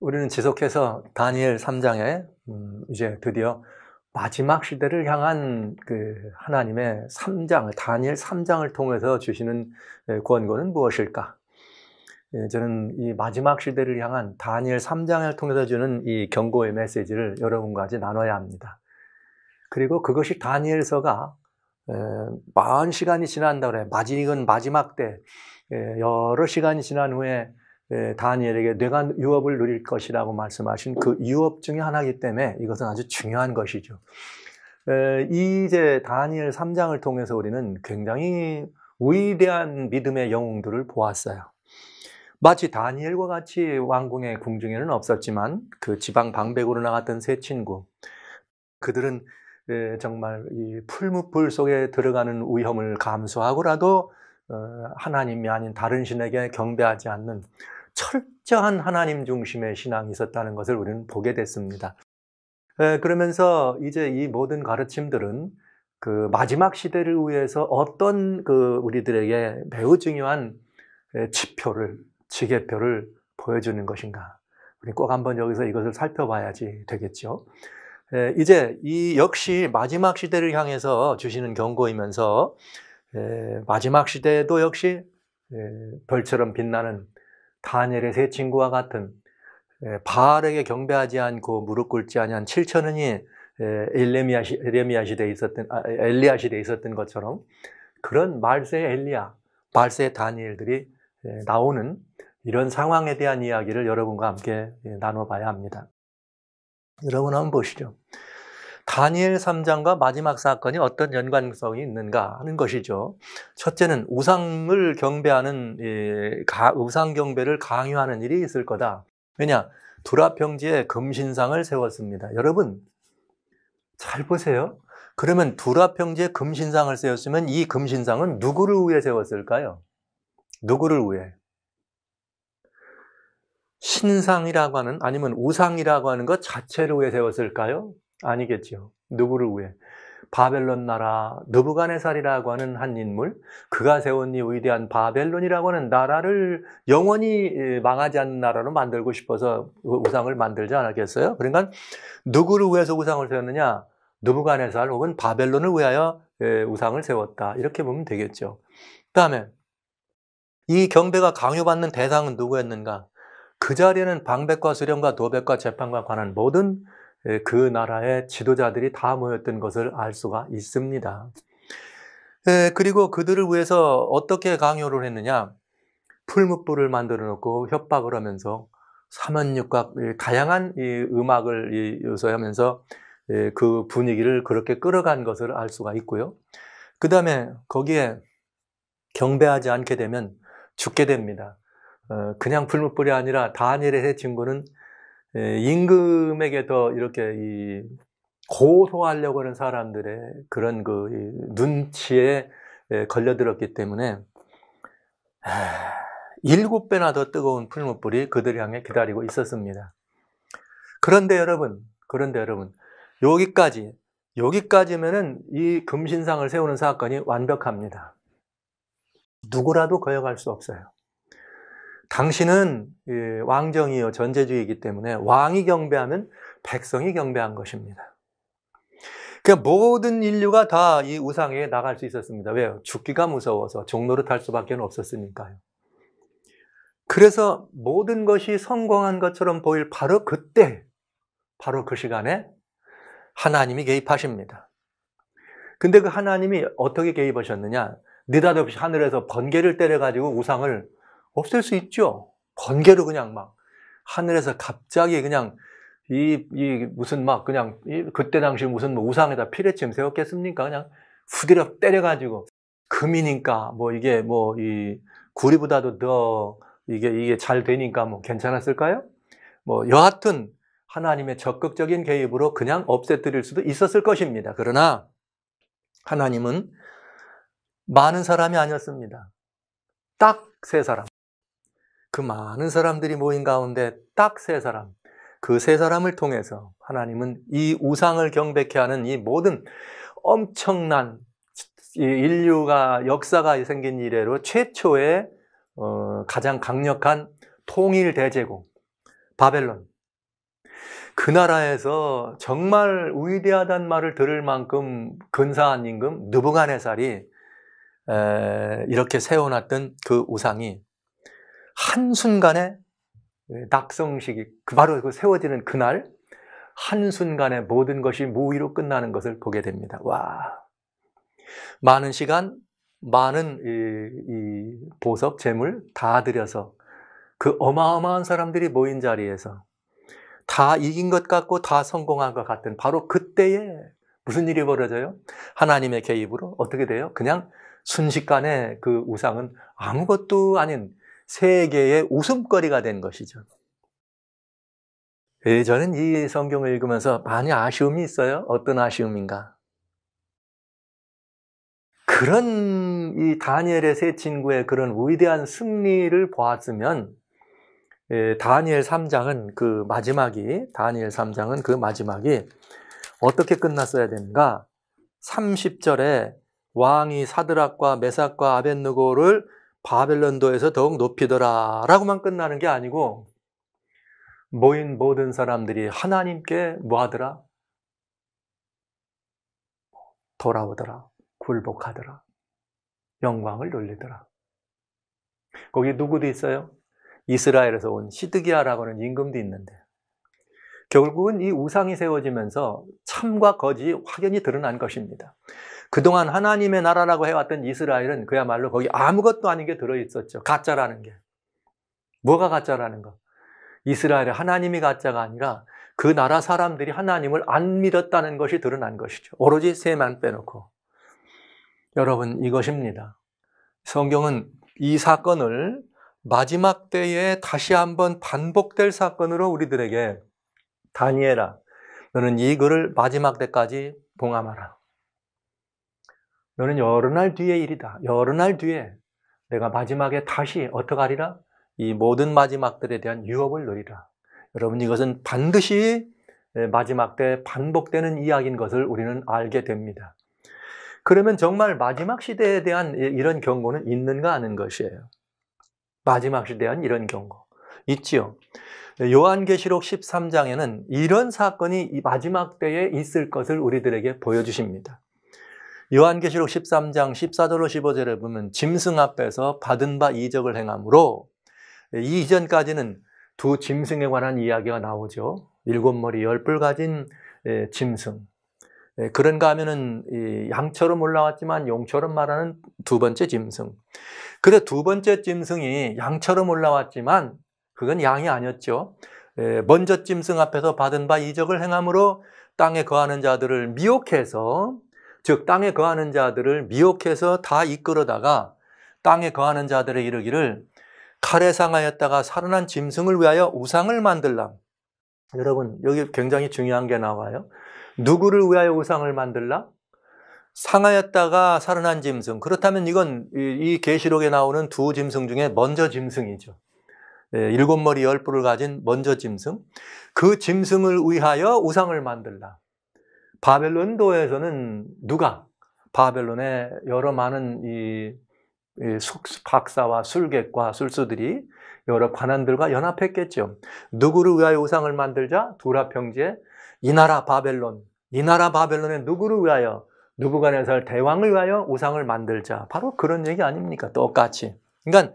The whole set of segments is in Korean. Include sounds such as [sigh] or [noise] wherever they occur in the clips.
우리는 지속해서 다니엘 3장에 음, 이제 드디어 마지막 시대를 향한 그 하나님의 3장, 을 다니엘 3장을 통해서 주시는 예, 권고는 무엇일까? 예, 저는 이 마지막 시대를 향한 다니엘 3장을 통해서 주는 이 경고의 메시지를 여러분과 같이 나눠야 합니다. 그리고 그것이 다니엘서가 많 예, 시간이 지난다고 해요. 마지막 때 예, 여러 시간이 지난 후에 예, 다니엘에게 내가 유업을 누릴 것이라고 말씀하신 그 유업 중의 하나이기 때문에 이것은 아주 중요한 것이죠. 예, 이제 다니엘 3장을 통해서 우리는 굉장히 위대한 믿음의 영웅들을 보았어요. 마치 다니엘과 같이 왕궁의 궁중에는 없었지만 그 지방 방백으로 나갔던 세 친구 그들은 예, 정말 이 풀무불 속에 들어가는 위험을 감수하고라도 어, 하나님이 아닌 다른 신에게 경배하지 않는 철저한 하나님 중심의 신앙이 있었다는 것을 우리는 보게 됐습니다. 그러면서 이제 이 모든 가르침들은 그 마지막 시대를 위해서 어떤 그 우리들에게 매우 중요한 지표를, 지게표를 보여주는 것인가. 우리 꼭 한번 여기서 이것을 살펴봐야지 되겠죠. 이제 이 역시 마지막 시대를 향해서 주시는 경고이면서 마지막 시대에도 역시 별처럼 빛나는 다니엘의 세 친구와 같은 바알에게 경배하지 않고 무릎 꿇지 아니한 7천원이 엘레미아, 엘레미아 시대에 있었던 아, 엘리아 시대에 있었던 것처럼 그런 말세 엘리아 말세 다니엘들이 나오는 이런 상황에 대한 이야기를 여러분과 함께 예, 나눠봐야 합니다. 여러분 한번 보시죠. 다니엘 3장과 마지막 사건이 어떤 연관성이 있는가 하는 것이죠. 첫째는 우상을 경배하는 예, 우상 경배를 강요하는 일이 있을 거다. 왜냐? 두라평지에 금신상을 세웠습니다. 여러분 잘 보세요. 그러면 두라평지에 금신상을 세웠으면 이 금신상은 누구를 위해 세웠을까요? 누구를 위해? 신상이라고 하는 아니면 우상이라고 하는 것 자체를 위해 세웠을까요? 아니겠죠 누구를 위해? 바벨론 나라, 느부간의살이라고 하는 한 인물, 그가 세운 이 위대한 바벨론이라고 하는 나라를 영원히 망하지 않는 나라로 만들고 싶어서 우상을 만들지 않았겠어요? 그러니까 누구를 위해서 우상을 세웠느냐? 느부간의살 혹은 바벨론을 위하여 우상을 세웠다. 이렇게 보면 되겠죠. 그 다음에 이 경배가 강요받는 대상은 누구였는가? 그 자리에는 방백과 수령과 도백과 재판과 관한 모든 예, 그 나라의 지도자들이 다 모였던 것을 알 수가 있습니다. 예, 그리고 그들을 위해서 어떻게 강요를 했느냐? 풀무불을 만들어 놓고 협박을 하면서 사원육각 다양한 음악을 요소하면서 예, 그 분위기를 그렇게 끌어간 것을 알 수가 있고요. 그 다음에 거기에 경배하지 않게 되면 죽게 됩니다. 어, 그냥 풀무불이 아니라 다니엘의 증거는 예, 임금에게 더 이렇게 이 고소하려고 하는 사람들의 그런 그 눈치에 예, 걸려들었기 때문에 일곱 배나 더 뜨거운 풀무불이 그들을 향해 기다리고 있었습니다. 그런데 여러분, 그런데 여러분, 여기까지, 여기까지면은 이 금신상을 세우는 사건이 완벽합니다. 누구라도 거역할 수 없어요. 당신은 예, 왕정이요 전제주의이기 때문에 왕이 경배하면 백성이 경배한 것입니다. 그러니까 모든 인류가 다 이 우상에 나갈 수 있었습니다. 왜요? 죽기가 무서워서 종로를 탈 수밖에 없었으니까요. 그래서 모든 것이 성공한 것처럼 보일 바로 그때, 바로 그 시간에 하나님이 개입하십니다. 근데 그 하나님이 어떻게 개입하셨느냐? 느닷없이 하늘에서 번개를 때려가지고 우상을 없앨 수 있죠. 번개로 그냥 막 하늘에서 갑자기 그냥 이, 이 무슨 막 그냥 그때 당시 무슨 뭐 우상에다 피레침 세웠겠습니까? 그냥 후드려 때려가지고 금이니까 뭐 이게 뭐 이 구리보다도 더 이게 이게 잘 되니까 뭐 괜찮았을까요? 뭐 여하튼 하나님의 적극적인 개입으로 그냥 없애드릴 수도 있었을 것입니다. 그러나 하나님은 많은 사람이 아니었습니다. 딱 세 사람. 그 많은 사람들이 모인 가운데 딱 세 사람, 그 세 사람을 통해서 하나님은 이 우상을 경백해 하는 이 모든 엄청난 인류가 역사가 생긴 이래로 최초의 어, 가장 강력한 통일 대제국 바벨론 그 나라에서 정말 위대하단 말을 들을 만큼 근사한 임금 느부갓네살이 이렇게 세워놨던 그 우상이 한순간에 낙성식이 그 바로 그 세워지는 그날 한순간에 모든 것이 무위로 끝나는 것을 보게 됩니다. 와 많은 시간 많은 이, 이 보석 재물 다 들여서 그 어마어마한 사람들이 모인 자리에서 다 이긴 것 같고 다 성공한 것 같은 바로 그때에 무슨 일이 벌어져요? 하나님의 개입으로 어떻게 돼요? 그냥 순식간에 그 우상은 아무것도 아닌 세계의 웃음거리가 된 것이죠. 예, 저는 이 성경을 읽으면서 많이 아쉬움이 있어요. 어떤 아쉬움인가? 그런 이 다니엘의 세 친구의 그런 위대한 승리를 보았으면 예, 다니엘 3장은 그 마지막이 다니엘 3장은 그 마지막이 어떻게 끝났어야 되는가? 30절에 왕이 사드락과 메삭과 아벤누고를 바벨론도에서 더욱 높이더라 라고만 끝나는 게 아니고 모인 모든 사람들이 하나님께 뭐하더라? 돌아오더라. 굴복하더라. 영광을 돌리더라. 거기 누구도 있어요? 이스라엘에서 온시드기아라고 하는 임금도 있는데 결국은 이 우상이 세워지면서 참과 거짓이 확연히 드러난 것입니다. 그동안 하나님의 나라라고 해왔던 이스라엘은 그야말로 거기 아무것도 아닌 게 들어있었죠. 가짜라는 게. 뭐가 가짜라는 가 이스라엘의 하나님이 가짜가 아니라 그 나라 사람들이 하나님을 안 믿었다는 것이 드러난 것이죠. 오로지 세만 빼놓고. 여러분, 이것입니다. 성경은 이 사건을 마지막 때에 다시 한번 반복될 사건으로 우리들에게 다니엘아, 너는 이 글을 마지막 때까지 봉함하라. 너는 여러 날뒤에 일이다. 여러 날 뒤에 내가 마지막에 다시 어떡 하리라? 이 모든 마지막들에 대한 유업을 누리라. 여러분 이것은 반드시 예, 마지막 때 반복되는 이야기인 것을 우리는 알게 됩니다. 그러면 정말 마지막 시대에 대한 이런 경고는 있는가 하는 것이에요. 마지막 시대에 대한 이런 경고. 있지요. 예, 요한계시록 13장에는 이런 사건이 마지막 때에 있을 것을 우리들에게 보여주십니다. 요한계시록 13장 14절로 15절에 보면 짐승 앞에서 받은 바 이적을 행함으로 이 이전까지는 두 짐승에 관한 이야기가 나오죠. 일곱 머리 열 뿔 가진 짐승. 그런가 하면은 양처럼 올라왔지만 용처럼 말하는 두 번째 짐승. 그래 두 번째 짐승이 양처럼 올라왔지만 그건 양이 아니었죠. 먼저 짐승 앞에서 받은 바 이적을 행함으로 땅에 거하는 자들을 미혹해서 즉 땅에 거하는 자들을 미혹해서 다 이끌어다가 땅에 거하는 자들의 이르기를 칼에 상하였다가 살아난 짐승을 위하여 우상을 만들라. 여러분 여기 굉장히 중요한 게 나와요. 누구를 위하여 우상을 만들라? 상하였다가 살아난 짐승. 그렇다면 이건 이 계시록에 나오는 두 짐승 중에 먼저 짐승이죠. 예, 일곱 머리 열 뿔을 가진 먼저 짐승. 그 짐승을 위하여 우상을 만들라. 바벨론도에서는 누가 바벨론의 여러 많은 이, 이 숙, 박사와 술객과 술수들이 여러 관원들과 연합했겠죠. 누구를 위하여 우상을 만들자? 두라 평지에 이 나라 바벨론, 이 나라 바벨론의 누구를 위하여 누구간에살 대왕을 위하여 우상을 만들자. 바로 그런 얘기 아닙니까? 똑같이. 그러니까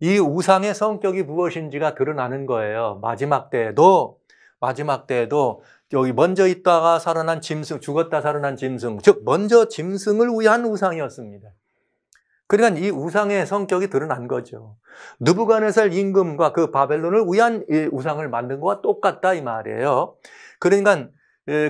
이 우상의 성격이 무엇인지가 드러나는 거예요. 마지막 때에도 마지막 때에도 여기 먼저 있다가 살아난 짐승, 죽었다 살아난 짐승, 즉 먼저 짐승을 위한 우상이었습니다. 그러니까 이 우상의 성격이 드러난 거죠. 누부간에살 임금과 그 바벨론을 위한 우상을 만든 거와 똑같다 이 말이에요. 그러니까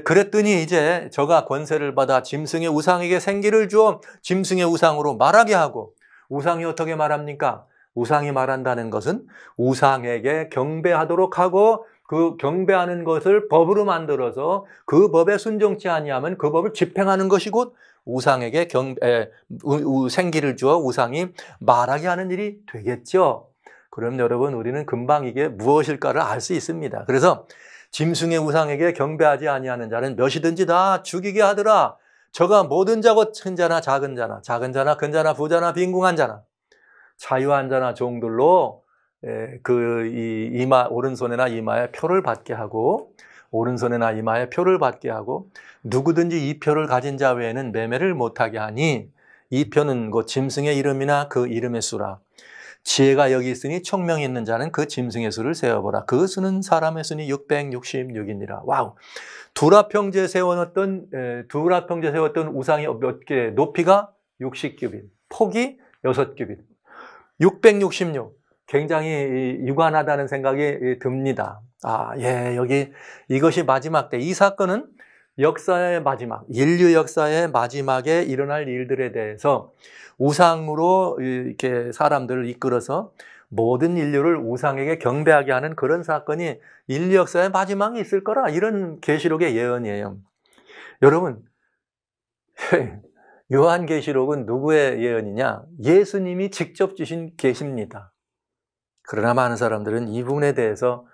그랬더니 이제 저가 권세를 받아 짐승의 우상에게 생기를 주어 짐승의 우상으로 말하게 하고 우상이 어떻게 말합니까? 우상이 말한다는 것은 우상에게 경배하도록 하고 그 경배하는 것을 법으로 만들어서 그 법에 순종치 아니하면 그 법을 집행하는 것이 곧 우상에게 경, 에, 우, 우, 생기를 주어 우상이 말하게 하는 일이 되겠죠. 그럼 여러분 우리는 금방 이게 무엇일까를 알 수 있습니다. 그래서 짐승의 우상에게 경배하지 아니하는 자는 몇이든지 다 죽이게 하더라. 저가 모든 자고 큰 자나 작은 자나 작은 자나 큰 자나 부자나 빈궁한 자나 자유한 자나 종들로 예, 그 이마 오른손에나 이마에 표를 받게 하고 오른손에나 이마에 표를 받게 하고 누구든지 이 표를 가진 자 외에는 매매를 못하게 하니 이 표는 곧 짐승의 이름이나 그 이름의 수라 지혜가 여기 있으니 청명이 있는 자는 그 짐승의 수를 세어보라 그 수는 사람의 수니 666이니라 와우 두라평제 세워놨던 예, 두라평제 세웠던 우상이 몇개 높이가 60규빗 폭이 6규빈666 굉장히 유관하다는 생각이 듭니다. 아, 예, 여기 이것이 마지막 때. 이 사건은 역사의 마지막, 인류 역사의 마지막에 일어날 일들에 대해서 우상으로 이렇게 사람들을 이끌어서 모든 인류를 우상에게 경배하게 하는 그런 사건이 인류 역사의 마지막에 있을 거라 이런 계시록의 예언이에요. 여러분, [laughs] 요한계시록은 누구의 예언이냐? 예수님이 직접 주신 계십니다. 그러나 많은 사람들은 이 부분에 대해서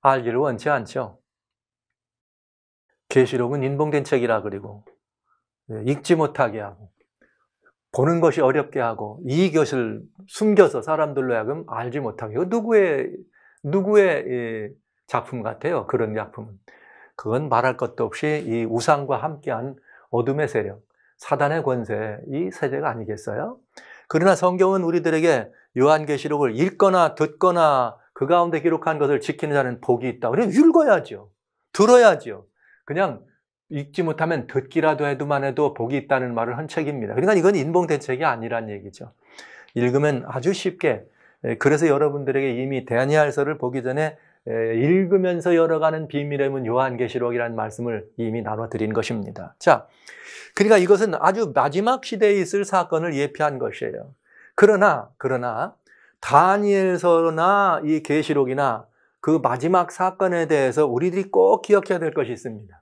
알기를 원치 않죠. 계시록은 인봉된 책이라 그리고 예, 읽지 못하게 하고 보는 것이 어렵게 하고 이것을 숨겨서 사람들로 하금 알지 못하게 하고 누구의 누구의 예, 작품 같아요. 그런 작품은 그건 말할 것도 없이 이 우상과 함께한 어둠의 세력, 사단의 권세, 이 세제가 아니겠어요? 그러나 성경은 우리들에게 요한계시록을 읽거나 듣거나 그 가운데 기록한 것을 지키는 자는 복이 있다. 그래 읽어야죠. 들어야죠. 그냥 읽지 못하면 듣기라도 해도만 해도 복이 있다는 말을 한 책입니다. 그러니까 이건 인봉 대책이 아니란 얘기죠. 읽으면 아주 쉽게 그래서 여러분들에게 이미 대한이서를 보기 전에 읽으면서 열어가는 비밀의 문 요한계시록이라는 말씀을 이미 나눠드린 것입니다. 자, 그러니까 이것은 아주 마지막 시대에 있을 사건을 예피한 것이에요. 그러나 그러나 다니엘서나 이 계시록이나 그 마지막 사건에 대해서 우리들이 꼭 기억해야 될 것이 있습니다.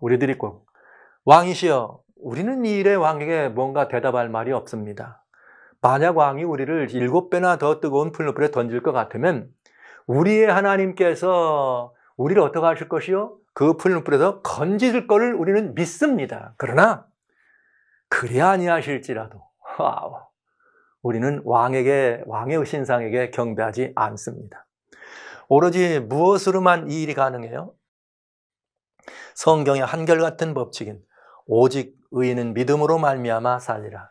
우리들이 꼭 왕이시여 우리는 이 일에 왕에게 뭔가 대답할 말이 없습니다. 만약 왕이 우리를 일곱 배나 더 뜨거운 풀로불에 던질 것 같으면 우리의 하나님께서 우리를 어떻게 하실 것이요? 그 풀눈불에서 건지실 것을 우리는 믿습니다. 그러나 그리 아니하실지라도 와우. 우리는 왕에게 왕의 신상에게 경배하지 않습니다. 오로지 무엇으로만 이 일이 가능해요? 성경의 한결같은 법칙인 오직 의인은 믿음으로 말미암아 살리라.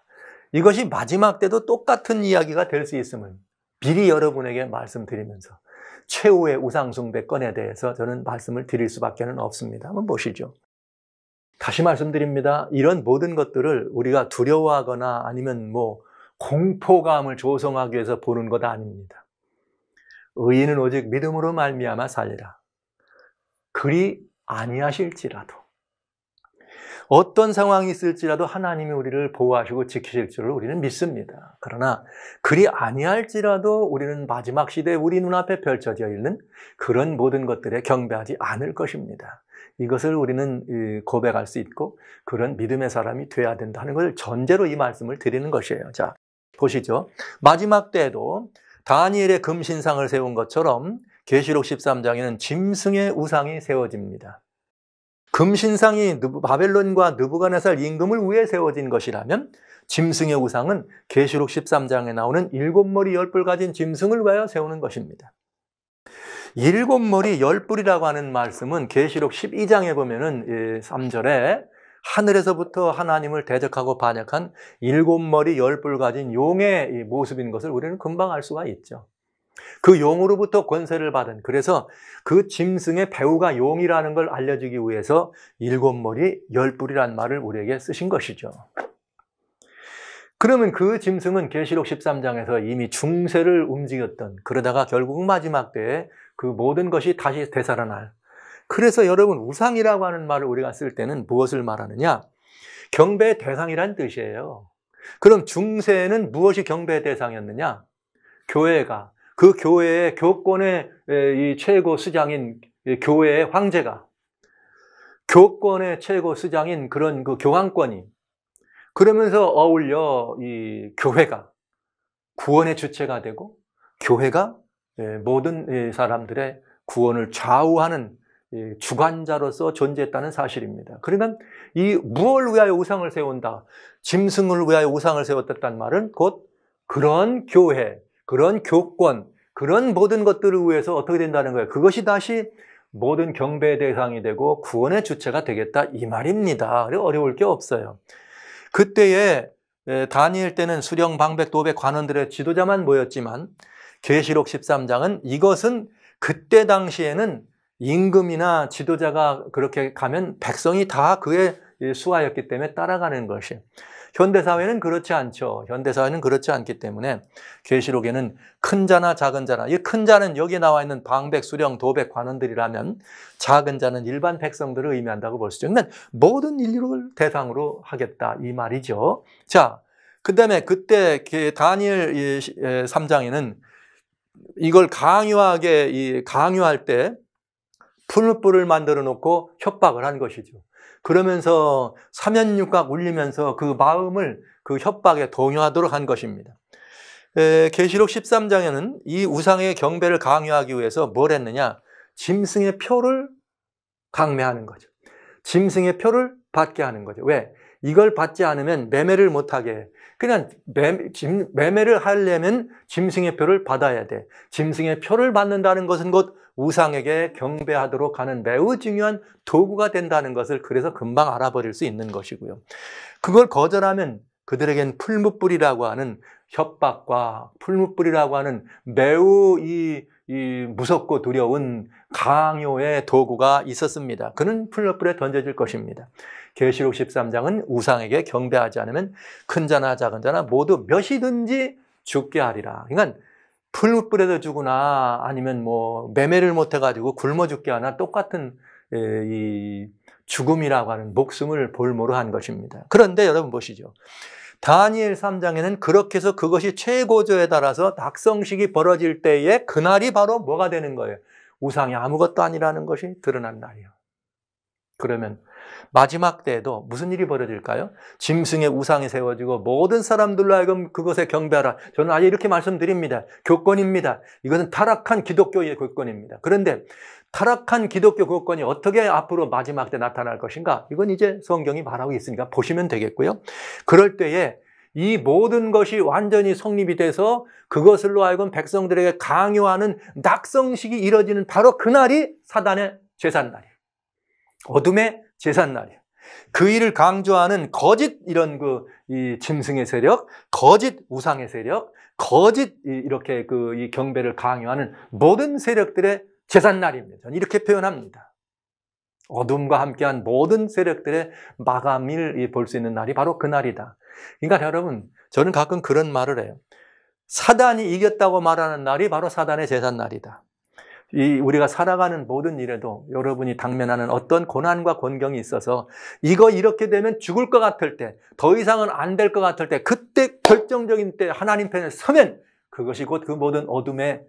이것이 마지막 때도 똑같은 이야기가 될 수 있음을 미리 여러분에게 말씀드리면서 최후의 우상숭배 건에 대해서 저는 말씀을 드릴 수밖에 는 없습니다. 한번 보시죠. 다시 말씀드립니다. 이런 모든 것들을 우리가 두려워하거나 아니면 뭐 공포감을 조성하기 위해서 보는 것 아닙니다. 의인은 오직 믿음으로 말미암아 살리라. 그리 아니하실지라도 어떤 상황이 있을지라도 하나님이 우리를 보호하시고 지키실 줄 우리는 믿습니다. 그러나 그리 아니할지라도 우리는 마지막 시대에 우리 눈앞에 펼쳐져 있는 그런 모든 것들에 경배하지 않을 것입니다. 이것을 우리는 고백할 수 있고 그런 믿음의 사람이 돼야 된다는 것을 전제로 이 말씀을 드리는 것이에요. 자, 보시죠. 마지막 때에도 다니엘의 금신상을 세운 것처럼 계시록 13장에는 짐승의 우상이 세워집니다. 금신상이 바벨론과 느부간네살 임금을 위해 세워진 것이라면 짐승의 우상은 계시록 13장에 나오는 일곱 머리 열 뿔 가진 짐승을 위하여 세우는 것입니다. 일곱 머리 열 뿔이라고 하는 말씀은 계시록 12장에 보면은 3절에 예, 하늘에서부터 하나님을 대적하고 반역한 일곱 머리 열뿔 가진 용의 모습인 것을 우리는 금방 알 수가 있죠. 그 용으로부터 권세를 받은 그래서 그 짐승의 배우가 용이라는 걸 알려주기 위해서 일곱 머리 열 뿔이란 말을 우리에게 쓰신 것이죠. 그러면 그 짐승은 계시록 13장에서 이미 중세를 움직였던 그러다가 결국 마지막 때에 그 모든 것이 다시 되살아날 그래서 여러분 우상이라고 하는 말을 우리가 쓸 때는 무엇을 말하느냐? 경배 대상이란 뜻이에요. 그럼 중세에는 무엇이 경배 대상이었느냐? 교회가 그 교회의 교권의 이 최고 수장인 교회의 황제가 교권의 최고 수장인 그런 그 교황권이 그러면서 어울려 이 교회가 구원의 주체가 되고 교회가 모든 사람들의 구원을 좌우하는 예, 주관자로서 존재했다는 사실입니다. 그러니까 이 무엇을 위하여 우상을 세운다, 짐승을 위하여 우상을 세웠다는 말은 곧 그런 교회, 그런 교권, 그런 모든 것들을 위해서 어떻게 된다는 거예요. 그것이 다시 모든 경배 대상이 되고 구원의 주체가 되겠다 이 말입니다. 어려울 게 없어요. 그때에 예, 다니엘 때는 수령, 방백, 도백, 관원들의 지도자만 모였지만 계시록 13장은 이것은 그때 당시에는 임금이나 지도자가 그렇게 가면 백성이 다 그의 수하였기 때문에 따라가는 것이 현대사회는 그렇지 않죠. 현대사회는 그렇지 않기 때문에 계시록에는 큰 자나 작은 자나 이 큰 자는 여기 나와 있는 방백, 수령, 도백, 관원들이라면 작은 자는 일반 백성들을 의미한다고 볼 수 있죠. 그러니까 모든 인류를 대상으로 하겠다 이 말이죠. 자, 그 다음에 그때 다니엘 3장에는 이걸 강요하게 강요할 때 풀뿌를 만들어 놓고 협박을 한 것이죠. 그러면서 삼연육각 울리면서 그 마음을 그 협박에 동요하도록 한 것입니다. 계시록 13장에는 이 우상의 경배를 강요하기 위해서 뭘 했느냐? 짐승의 표를 강매하는 거죠. 짐승의 표를 받게 하는 거죠. 왜? 이걸 받지 않으면 매매를 못하게 그냥 매 짐, 매매를 하려면 짐승의 표를 받아야 돼. 짐승의 표를 받는다는 것은 곧 우상에게 경배하도록 하는 매우 중요한 도구가 된다는 것을 그래서 금방 알아버릴 수 있는 것이고요. 그걸 거절하면 그들에겐 풀무불이라고 하는 협박과 풀무불이라고 하는 매우 이, 이 무섭고 두려운 강요의 도구가 있었습니다. 그는 풀무불에 던져질 것입니다. 계시록 13장은 우상에게 경배하지 않으면 큰 자나 작은 자나 모두 몇이든지 죽게 하리라. 그러니까 풀뿌려도 주거나 아니면 뭐 매매를 못해가지고 굶어 죽게 하나 똑같은 이 죽음이라고 하는 목숨을 볼모로 한 것입니다. 그런데 여러분 보시죠. 다니엘 3장에는 그렇게 해서 그것이 최고조에 따라서 낙성식이 벌어질 때에 그날이 바로 뭐가 되는 거예요? 우상이 아무것도 아니라는 것이 드러난 날이요. 에 그러면 마지막 때에도 무슨 일이 벌어질까요? 짐승의 우상이 세워지고 모든 사람들로 하여금 그것에 경배하라. 저는 아예 이렇게 말씀드립니다. 교권입니다. 이것은 타락한 기독교의 교권입니다. 그런데 타락한 기독교 교권이 어떻게 앞으로 마지막 때 나타날 것인가? 이건 이제 성경이 말하고 있으니까 보시면 되겠고요. 그럴 때에 이 모든 것이 완전히 성립이 돼서 그것을로 하여금 백성들에게 강요하는 낙성식이 이뤄지는 바로 그날이 사단의 제산날이에요 어둠의 제삿날이에요. 그 일을 강조하는 거짓 이런 그 이 짐승의 세력, 거짓 우상의 세력, 거짓 이렇게 그 이 경배를 강요하는 모든 세력들의 제산날입니다 저는 이렇게 표현합니다. 어둠과 함께한 모든 세력들의 마감일 볼수 있는 날이 바로 그 날이다. 그러니까 여러분, 저는 가끔 그런 말을 해요. 사단이 이겼다고 말하는 날이 바로 사단의 제삿날이다. 이 우리가 살아가는 모든 일에도 여러분이 당면하는 어떤 고난과 권경이 있어서 이거 이렇게 되면 죽을 것 같을 때, 더 이상은 안 될 것 같을 때, 그때 결정적인 때 하나님 편에 서면 그것이 곧 그 모든 어둠의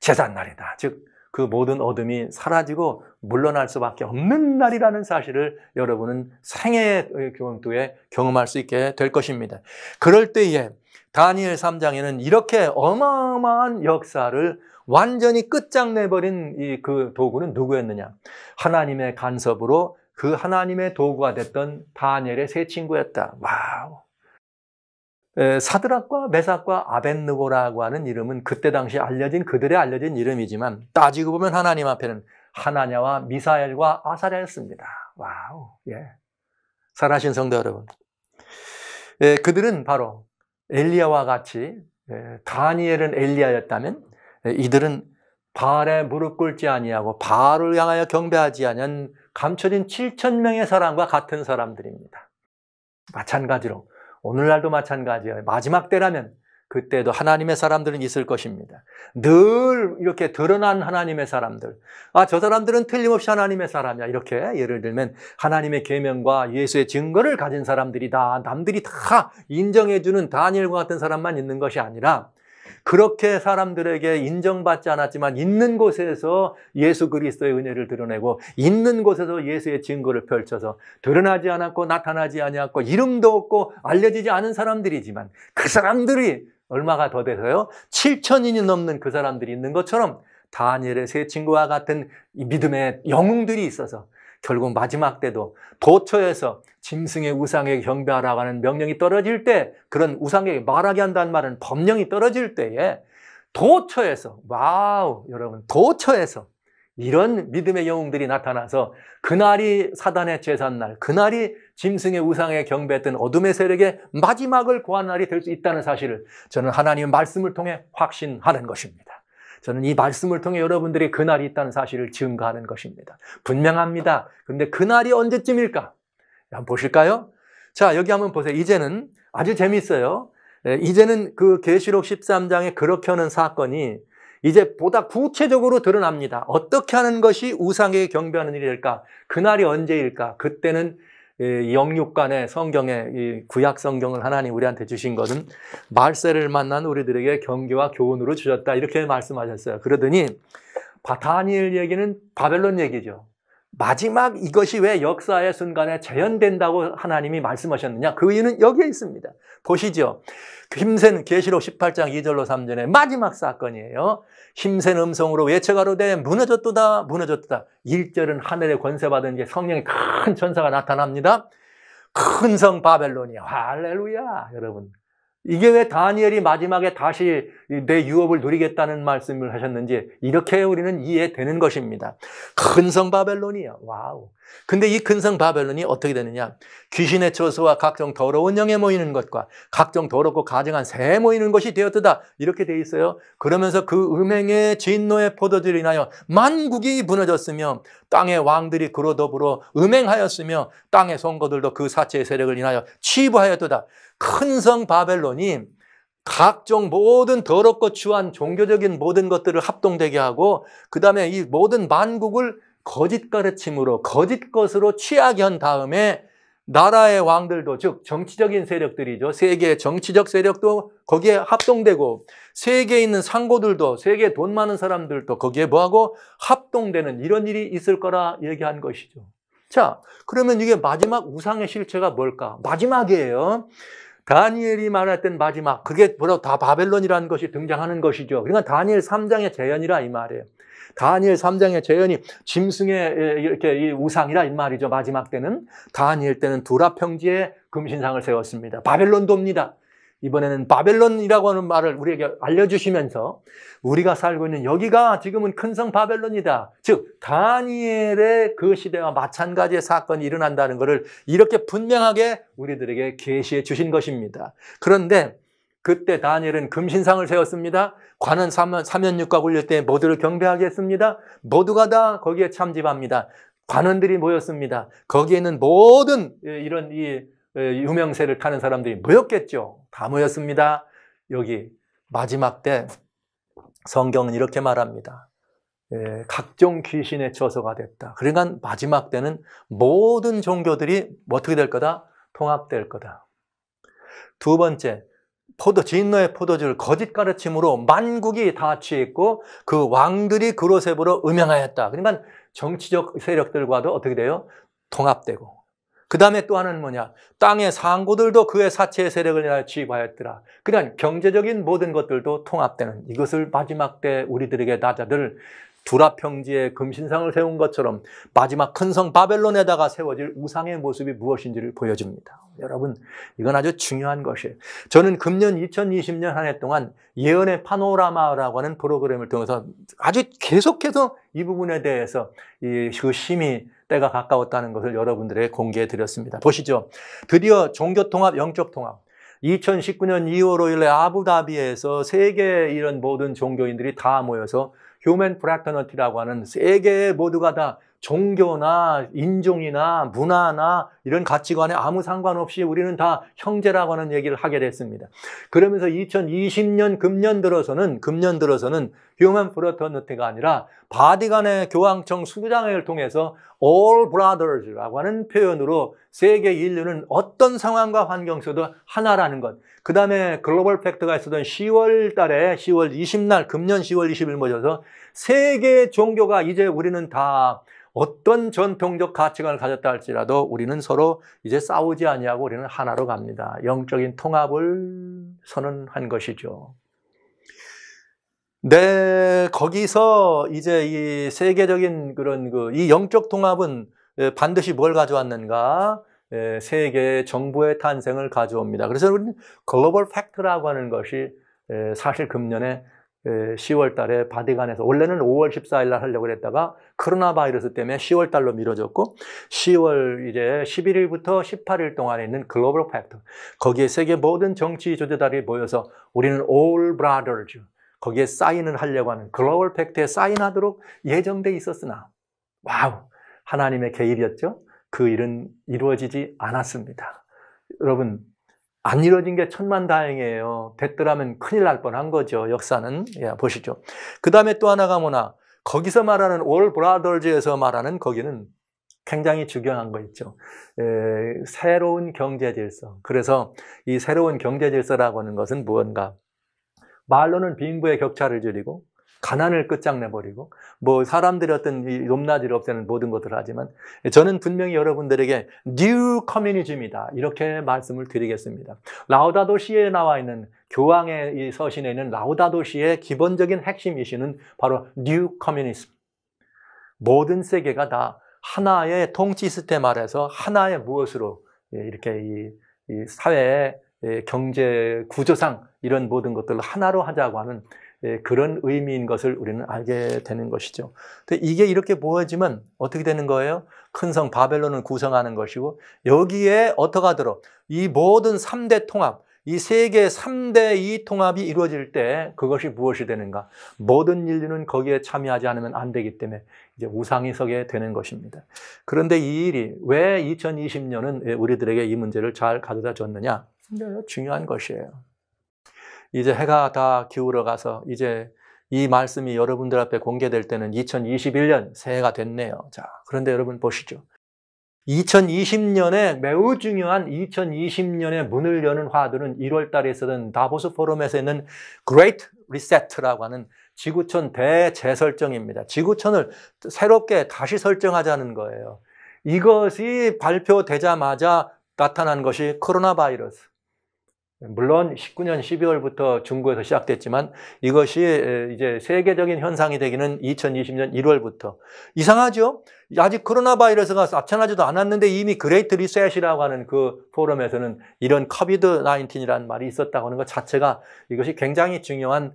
재산날이다. 즉, 그 모든 어둠이 사라지고 물러날 수밖에 없는 날이라는 사실을 여러분은 생애의 경험도에 경험할 수 있게 될 것입니다. 그럴 때에 다니엘 3장에는 이렇게 어마어마한 역사를 완전히 끝장내버린 이 그 도구는 누구였느냐? 하나님의 간섭으로 그 하나님의 도구가 됐던 다니엘의 세 친구였다. 와우. 사드락과 메삭과 아벤느고라고 하는 이름은 그때 당시 알려진 그들의 알려진 이름이지만 따지고 보면 하나님 앞에는 하나냐와 미사엘과 아사랴였습니다. 와우. 예. 살아신 성도 여러분. 예, 그들은 바로 엘리야와 같이 예, 다니엘은 엘리야였다면 예, 이들은 발에 무릎 꿇지 아니하고 발을 향하여 경배하지 아니한 감춰진 7천 명의 사람과 같은 사람들입니다. 마찬가지로 오늘날도 마찬가지예요. 마지막 때라면 그때도 하나님의 사람들은 있을 것입니다. 늘 이렇게 드러난 하나님의 사람들. 아, 저 사람들은 틀림없이 하나님의 사람이야. 이렇게 예를 들면 하나님의 계명과 예수의 증거를 가진 사람들이다. 남들이 다 인정해 주는 다니엘과 같은 사람만 있는 것이 아니라 그렇게 사람들에게 인정받지 않았지만 있는 곳에서 예수 그리스도의 은혜를 드러내고 있는 곳에서 예수의 증거를 펼쳐서 드러나지 않았고 나타나지 아니고 이름도 없고 알려지지 않은 사람들이지만 그 사람들이 얼마가 더 돼서요? 7천인이 넘는 그 사람들이 있는 것처럼 다니엘의 세 친구와 같은 믿음의 영웅들이 있어서 결국 마지막 때도 도처에서 짐승의 우상에 게 경배하라고 하는 명령이 떨어질 때 그런 우상에게 말하게 한다는 말은 법령이 떨어질 때에 도처에서 와우 여러분 도처에서 이런 믿음의 영웅들이 나타나서 그날이 사단의 재산날, 그날이 짐승의 우상에 경배했던 어둠의 세력의 마지막을 구한 날이 될 수 있다는 사실을 저는 하나님의 말씀을 통해 확신하는 것입니다. 저는 이 말씀을 통해 여러분들이 그날이 있다는 사실을 증거하는 것입니다. 분명합니다. 근데 그날이 언제쯤일까? 한번 보실까요? 자, 여기 한번 보세요. 이제는 아주 재밌어요. 예, 이제는 그 계시록 13장에 그렇게 하는 사건이 이제 보다 구체적으로 드러납니다. 어떻게 하는 것이 우상에게 경배하는 일이 될까? 그날이 언제일까? 그때는 예, 영육간의 성경의 구약 성경을 하나님 우리한테 주신 것은 말세를 만난 우리들에게 경계와 교훈으로 주셨다. 이렇게 말씀하셨어요. 그러더니 다니엘 얘기는 바벨론 얘기죠. 마지막 이것이 왜 역사의 순간에 재현된다고 하나님이 말씀하셨느냐? 그 이유는 여기에 있습니다. 보시죠. 힘센 계시록 18장 2절로 3절의 마지막 사건이에요. 힘센 음성으로 외쳐가로되 무너졌도다 무너졌도다. 1절은 하늘에 권세받은 게 성령의 큰 천사가 나타납니다. 큰 성 바벨론이야. 할렐루야 여러분. 이게 왜 다니엘이 마지막에 다시 내 유업을 누리겠다는 말씀을 하셨는지 이렇게 우리는 이해되는 것입니다. 근성 바벨론이야. 와우. 근데 이 근성 바벨론이 어떻게 되느냐? 귀신의 처소와 각종 더러운 영에 모이는 것과 각종 더럽고 가증한 새에 모이는 것이 되었다. 이렇게 돼 있어요. 그러면서 그 음행의 진노의 포도들로 인하여 만국이 무너졌으며 땅의 왕들이 그로 더불어 음행하였으며 땅의 송거들도 그 사체의 세력을 인하여 치부하였다 큰성 바벨론이 각종 모든 더럽고 추한 종교적인 모든 것들을 합동되게 하고 그 다음에 이 모든 만국을 거짓 가르침으로 거짓 것으로 취하게 한 다음에 나라의 왕들도 즉 정치적인 세력들이죠. 세계 정치적 세력도 거기에 합동되고 세계에 있는 상고들도 세계 돈 많은 사람들도 거기에 뭐하고 합동되는 이런 일이 있을 거라 얘기한 것이죠. 자, 그러면 이게 마지막 우상의 실체가 뭘까? 마지막이에요. 다니엘이 말했던 마지막 그게 바로 다 바벨론이라는 것이 등장하는 것이죠. 그러니까 다니엘 3장의 재현이라 이 말이에요. 다니엘 3장의 재현이 짐승의 이렇게 우상이라 이 말이죠. 마지막 때는 다니엘 때는 두라 평지에 금신상을 세웠습니다. 바벨론도입니다. 이번에는 바벨론이라고 하는 말을 우리에게 알려주시면서 우리가 살고 있는 여기가 지금은 큰 성 바벨론이다. 즉, 다니엘의 그 시대와 마찬가지의 사건이 일어난다는 것을 이렇게 분명하게 우리들에게 계시해 주신 것입니다. 그런데 그때 다니엘은 금신상을 세웠습니다. 관은 삼면육과 굴릴 때 모두를 경배하게 했습니다. 모두가 다 거기에 참집합니다. 관원들이 모였습니다. 거기에는 모든 예, 이런 이 예, 유명세를 타는 사람들이 모였겠죠. 다 모였습니다. 여기 마지막 때 성경은 이렇게 말합니다. 예, 각종 귀신의 처소가 됐다. 그러니까 마지막 때는 모든 종교들이 뭐 어떻게 될 거다? 통합될 거다. 두 번째, 포도, 진노의 포도주를 거짓 가르침으로 만국이 다 취했고 그 왕들이 그로셉으로 음양하였다. 그러니까 정치적 세력들과도 어떻게 돼요? 통합되고 그 다음에 또 하나는 뭐냐? 땅의 상고들도 그의 사체의 세력을 위하여 취입하였더라. 그러니 경제적인 모든 것들도 통합되는 이것을 마지막 때 우리들에게 나자들 두라평지에 금신상을 세운 것처럼 마지막 큰 성 바벨론에다가 세워질 우상의 모습이 무엇인지를 보여줍니다. 여러분, 이건 아주 중요한 것이에요. 저는 금년 2020년 한 해 동안 예언의 파노라마라고 하는 프로그램을 통해서 아주 계속해서 이 부분에 대해서 이, 그 심히 때가 가까웠다는 것을 여러분들에게 공개해 드렸습니다. 보시죠. 드디어 종교통합, 영적통합. 2019년 2월 5일에 아부다비에서 세계 이런 모든 종교인들이 다 모여서 휴먼 프랙터너티라고 하는 세계 모두가 다 종교나 인종이나 문화나 이런 가치관에 아무 상관없이 우리는 다 형제라고 하는 얘기를 하게 됐습니다. 그러면서 2020년 금년 들어서는 금년 들어서는 휴먼 프로터너티가 아니라 바디간의 교황청 수장회를 통해서 all brothers라고 하는 표현으로 세계 인류는 어떤 상황과 환경 속에도 하나라는 것. 그 다음에 글로벌 팩트가 있었던 10월 달에 10월 20날 금년 10월 20일 모셔서 세계 종교가 이제 우리는 다 어떤 전통적 가치관을 가졌다 할지라도 우리는 서로 이제 싸우지 아니하고 우리는 하나로 갑니다. 영적인 통합을 선언한 것이죠. 네, 거기서 이제 이 세계적인 그런 그이 영적 통합은 예, 반드시 뭘 가져왔는가? 예, 세계 정부의 탄생을 가져옵니다. 그래서 우리는 글로벌 팩트라고 하는 것이 예, 사실 금년에 10월 달에 바디간에서 원래는 5월 14일 날 하려고 했다가 코로나 바이러스 때문에 10월 달로 미뤄졌고 10월 이제 11일부터 18일 동안에 있는 글로벌 팩트 거기에 세계 모든 정치 조제단이 모여서 우리는 all brothers 거기에 사인을 하려고 하는 글로벌 팩트에 사인하도록 예정돼 있었으나 와우 하나님의 개입이었죠 그 일은 이루어지지 않았습니다 여러분 안 이루어진 게 천만 다행이에요. 됐더라면 큰일 날 뻔한 거죠. 역사는. 예, 보시죠. 그 다음에 또 하나가 뭐나, 거기서 말하는 올 브라더즈에서 말하는 거기는 굉장히 중요한 거 있죠. 에, 새로운 경제 질서. 그래서 이 새로운 경제 질서라고 하는 것은 무언가 말로는 빈부의 격차를 줄이고 가난을 끝장내버리고 뭐사람들이 어떤 이 높낮이를 없애는 모든 것들을 하지만 저는 분명히 여러분들에게 뉴 커뮤니즘이다 이렇게 말씀을 드리겠습니다. 라우다도시에 나와 있는 교황의 이 서신에 있는 라우다도시의 기본적인 핵심이시는 바로 뉴 커뮤니즘. 모든 세계가 다 하나의 통치 시스템 아래서 하나의 무엇으로 예, 이렇게 이, 이 사회의 예, 경제 구조상 이런 모든 것들을 하나로 하자고 하는 예, 그런 의미인 것을 우리는 알게 되는 것이죠. 이게 이렇게 보여지면 어떻게 되는 거예요? 큰 성 바벨론을 구성하는 것이고 여기에 어떻게 들어? 이 모든 3대 통합, 이 세계 3대 이 통합이 이루어질 때 그것이 무엇이 되는가? 모든 인류는 거기에 참여하지 않으면 안 되기 때문에 이제 우상이 서게 되는 것입니다. 그런데 이 일이 왜 2020년은 우리들에게 이 문제를 잘 가져다 줬느냐? 네. 중요한 것이에요. 이제 해가 다 기울어 가서 이제 이 말씀이 여러분들 앞에 공개될 때는 2021년 새해가 됐네요. 자, 그런데 여러분 보시죠. 2020년에 매우 중요한 2020년의 문을 여는 화두는 1월 달에 있었던 다보스 포럼에서 있는 Great Reset라고 하는 지구촌 대재설정입니다. 지구촌을 새롭게 다시 설정하자는 거예요. 이것이 발표되자마자 나타난 것이 코로나 바이러스. 물론 19년 12월부터 중국에서 시작됐지만 이것이 이제 세계적인 현상이 되기는 2020년 1월부터 이상하죠? 아직 코로나 바이러스가 나타나지도 않았는데 이미 그레이트 리셋이라고 하는 그 포럼에서는 이런 커비드 19이라는 말이 있었다고 하는 것 자체가 이것이 굉장히 중요한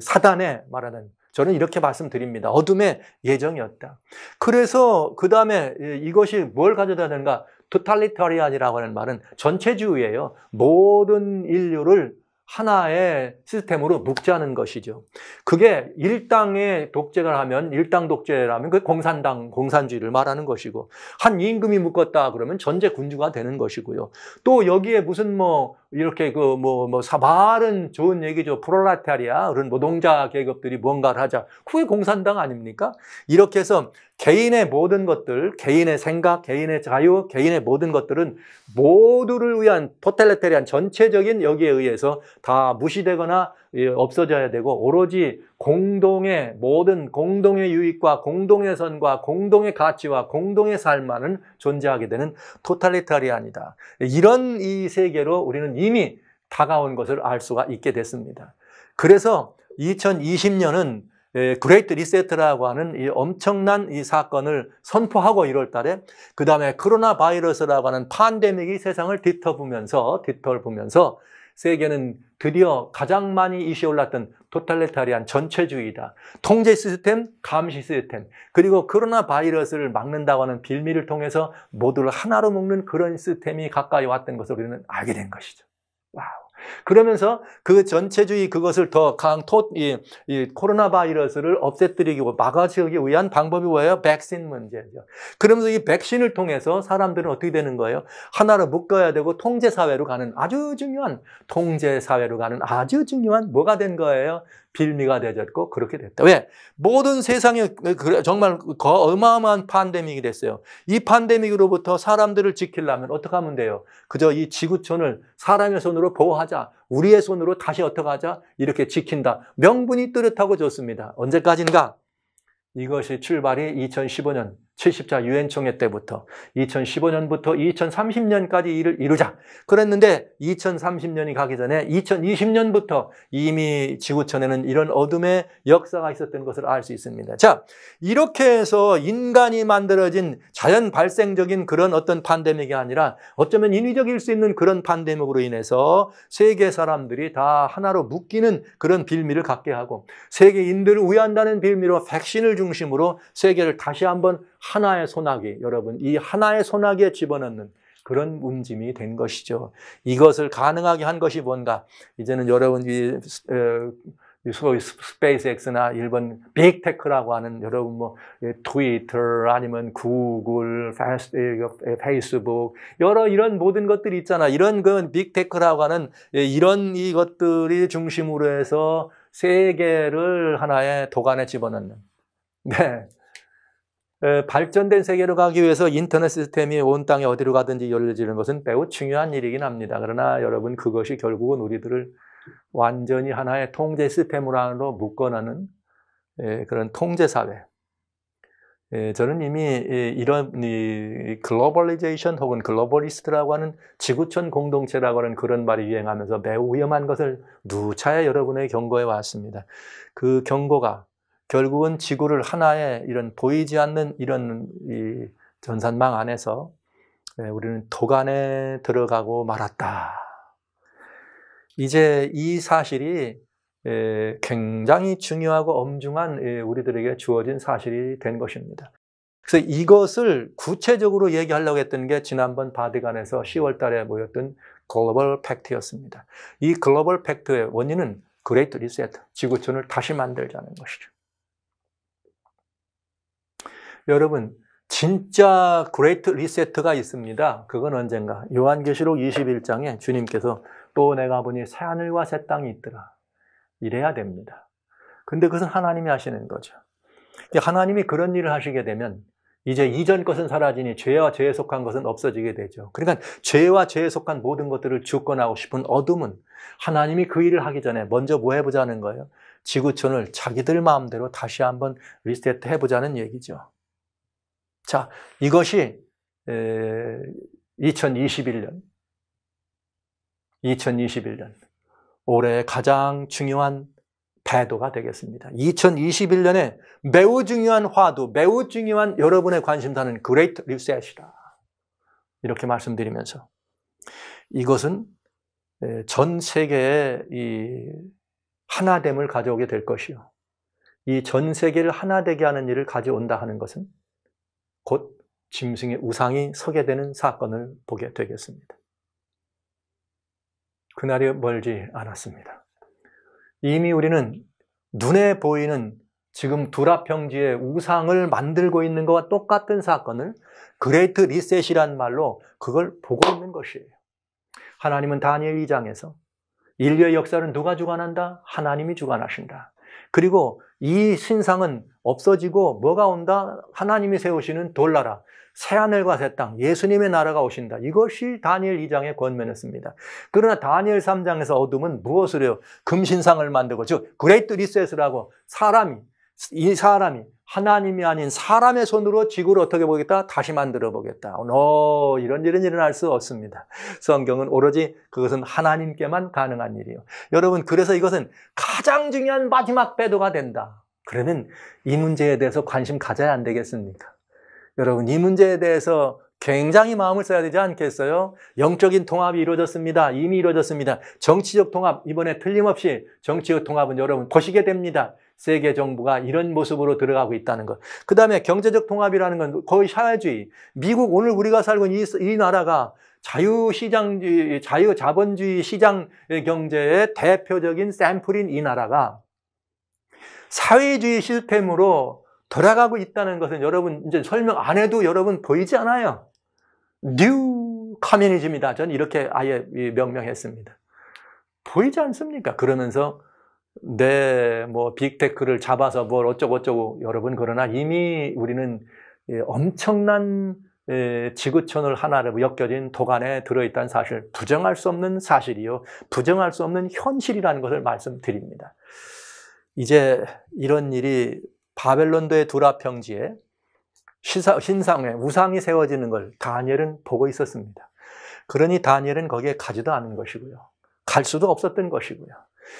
사단에 말하는 저는 이렇게 말씀드립니다. 어둠의 예정이었다. 그래서 그 다음에 이것이 뭘 가져다 되는가? 토탈리터리안이라고 하는 말은 전체주의예요. 모든 인류를 하나의 시스템으로 묶자는 것이죠. 그게 일당의 독재를 하면 일당 독재라면 그 공산당 공산주의를 말하는 것이고 한 임금이 묶었다 그러면 전제 군주가 되는 것이고요. 또 여기에 무슨 뭐 이렇게 그 뭐 뭐 사발은 좋은 얘기죠. 프롤라테리아 그런 노동자 뭐 계급들이 뭔가를 하자. 그게 공산당 아닙니까? 이렇게 해서 개인의 모든 것들, 개인의 생각, 개인의 자유, 개인의 모든 것들은 모두를 위한 포텔레테리안 전체적인 여기에 의해서 다 무시되거나 없어져야 되고 오로지 공동의 모든 공동의 유익과 공동의 선과 공동의 가치와 공동의 삶만은 존재하게 되는 토탈리타리안이다. 이런 이 세계로 우리는 이미 다가온 것을 알 수가 있게 됐습니다. 그래서 2020년은 그레이트 리셋라고 하는 이 엄청난 이 사건을 선포하고 1월 달에 그 다음에 코로나 바이러스라고 하는 판데믹이 세상을 뒤터보면서 뒤돌보면서 세계는 드디어 가장 많이 이슈 올랐던 토탈레타리안 전체주의다. 통제 시스템, 감시 시스템, 그리고 코로나 바이러스를 막는다고 하는 빌미를 통해서 모두를 하나로 묶는 그런 시스템이 가까이 왔던 것을 우리는 알게 된 것이죠. 와우. 그러면서 그 전체주의 그것을 더 강토 이, 이 코로나 바이러스를 없애뜨리고 기 막아치기 위한 방법이 뭐예요? 백신 문제죠. 그러면서 이 백신을 통해서 사람들은 어떻게 되는 거예요? 하나로 묶어야 되고 통제 사회로 가는 아주 중요한 통제 사회로 가는 아주 중요한 뭐가 된 거예요? 빌미가 되졌고 그렇게 됐다. 왜? 모든 세상이 그 정말 그 어마어마한 판데믹이 됐어요. 이 판데믹으로부터 사람들을 지키려면 어떻게 하면 돼요? 그저 이 지구촌을 사람의 손으로 보호하자. 우리의 손으로 다시 어떻게 하자? 이렇게 지킨다. 명분이 뚜렷하고 좋습니다. 언제까지인가? 이것이 출발이 2015년 70차 유엔총회 때부터 2015년부터 2030년까지 일을 이루자 그랬는데 2030년이 가기 전에 2020년부터 이미 지구촌에는 이런 어둠의 역사가 있었던 것을 알 수 있습니다. 자, 이렇게 해서 인간이 만들어진 자연 발생적인 그런 어떤 판데믹이 아니라 어쩌면 인위적일 수 있는 그런 판데믹으로 인해서 세계 사람들이 다 하나로 묶이는 그런 빌미를 갖게 하고 세계인들을 우회한다는 빌미로 백신을 중심으로 세계를 다시 한번 하나의 소나기, 여러분, 이 하나의 소나기에 집어넣는 그런 움직이된 것이죠. 이것을 가능하게 한 것이 뭔가? 이제는 여러분, 이, 소 스페이스X나 일본 빅테크라고 하는 여러분 뭐 트위터 아니면 구글, 페이스북 여러 이런 모든 것들이 있잖아. 이런 그 빅테크라고 하는 이런 이것들이 중심으로 해서 세계를 하나의 도간에 집어넣는. 네. 발전된 세계로 가기 위해서 인터넷 시스템이 온 땅에 어디로 가든지 열려지는 것은 매우 중요한 일이긴 합니다. 그러나 여러분 그것이 결국은 우리들을 완전히 하나의 통제 시스템으로 묶어나는 그런 통제 사회. 저는 이미 이런 글로벌리제이션 혹은 글로벌리스트라고 하는 지구촌 공동체라고 하는 그런 말이 유행하면서 매우 위험한 것을 누차에 여러분의 경고해 왔습니다. 그 경고가 결국은 지구를 하나의 이런 보이지 않는 이런 이 전산망 안에서 예, 우리는 도간에 들어가고 말았다. 이제 이 사실이 예, 굉장히 중요하고 엄중한 예, 우리들에게 주어진 사실이 된 것입니다. 그래서 이것을 구체적으로 얘기하려고 했던 게 지난번 바디간에서 10월 달에 모였던 글로벌 팩트였습니다. 이 글로벌 팩트의 원인은 그레이트 리셋, 지구촌을 다시 만들자는 것이죠. 여러분 진짜 그레이트 리셋가 있습니다. 그건 언젠가 요한계시록 21장에 주님께서 또 내가 보니 새하늘과 새 땅이 있더라. 이래야 됩니다. 근데 그것은 하나님이 하시는 거죠. 하나님이 그런 일을 하시게 되면 이제 이전 것은 사라지니 죄와 죄에 속한 것은 없어지게 되죠. 그러니까 죄와 죄에 속한 모든 것들을 주권하고 싶은 어둠은 하나님이 그 일을 하기 전에 먼저 뭐 해보자는 거예요? 지구촌을 자기들 마음대로 다시 한번 리셋 해보자는 얘기죠. 자, 이것이 2021년, 2021년 올해 가장 중요한 배도가 되겠습니다. 2021년에 매우 중요한 화두, 매우 중요한 여러분의 관심사는 그레이트 t 셋이다 이렇게 말씀드리면서 이것은 전 세계에 이 하나됨을 가져오게 될 것이요. 이 전 세계를 하나 되게 하는 일을 가져온다 하는 것은 곧 짐승의 우상이 서게 되는 사건을 보게 되겠습니다. 그날이 멀지 않았습니다. 이미 우리는 눈에 보이는 지금 두라평지에 우상을 만들고 있는 것과 똑같은 사건을 그레이트 리셋이란 말로 그걸 보고 있는 것이에요. 하나님은 다니엘 2장에서 인류의 역사는 누가 주관한다? 하나님이 주관하신다. 그리고 이 신상은 없어지고 뭐가 온다? 하나님이 세우시는 돌나라, 새하늘과 새 땅, 예수님의 나라가 오신다. 이것이 다니엘 2장의 권면했습니다. 그러나 다니엘 3장에서 어둠은 무엇을 해요? 금신상을 만들고, 즉, 그레이트 리셋이라고 사람이, 이 사람이 하나님이 아닌 사람의 손으로 지구를 어떻게 보겠다? 다시 만들어 보겠다. 오, 어, 이런 일은 일어날 수 없습니다. 성경은 오로지 그것은 하나님께만 가능한 일이에요. 여러분, 그래서 이것은 가장 중요한 마지막 배도가 된다. 그러면 이 문제에 대해서 관심 가져야 안 되겠습니까? 여러분, 이 문제에 대해서 굉장히 마음을 써야 되지 않겠어요? 영적인 통합이 이루어졌습니다. 이미 이루어졌습니다. 정치적 통합, 이번에 틀림없이 정치적 통합은 여러분 보시게 됩니다. 세계 정부가 이런 모습으로 들어가고 있다는 것. 그 다음에 경제적 통합이라는 건 거의 사회주의. 미국, 오늘 우리가 살고 있는 이, 이 나라가 자유시장주의, 자유자본주의 시장 경제의 대표적인 샘플인 이 나라가 사회주의 시스템으로 돌아가고 있다는 것은 여러분 이제 설명 안 해도 여러분 보이지 않아요. 뉴 커뮤니즘이다. 저는 이렇게 아예 명명했습니다. 보이지 않습니까? 그러면서 내뭐 네, 빅테크를 잡아서 뭘 어쩌고저쩌고 여러분 그러나 이미 우리는 엄청난 지구촌을 하나로 엮여진 도안에 들어있다는 사실 부정할 수 없는 사실이요 부정할 수 없는 현실이라는 것을 말씀드립니다 이제 이런 일이 바벨론도의 두라 평지에 신상에 우상이 세워지는 걸 다니엘은 보고 있었습니다. 그러니 다니엘은 거기에 가지도 않은 것이고요. 갈 수도 없었던 것이고요.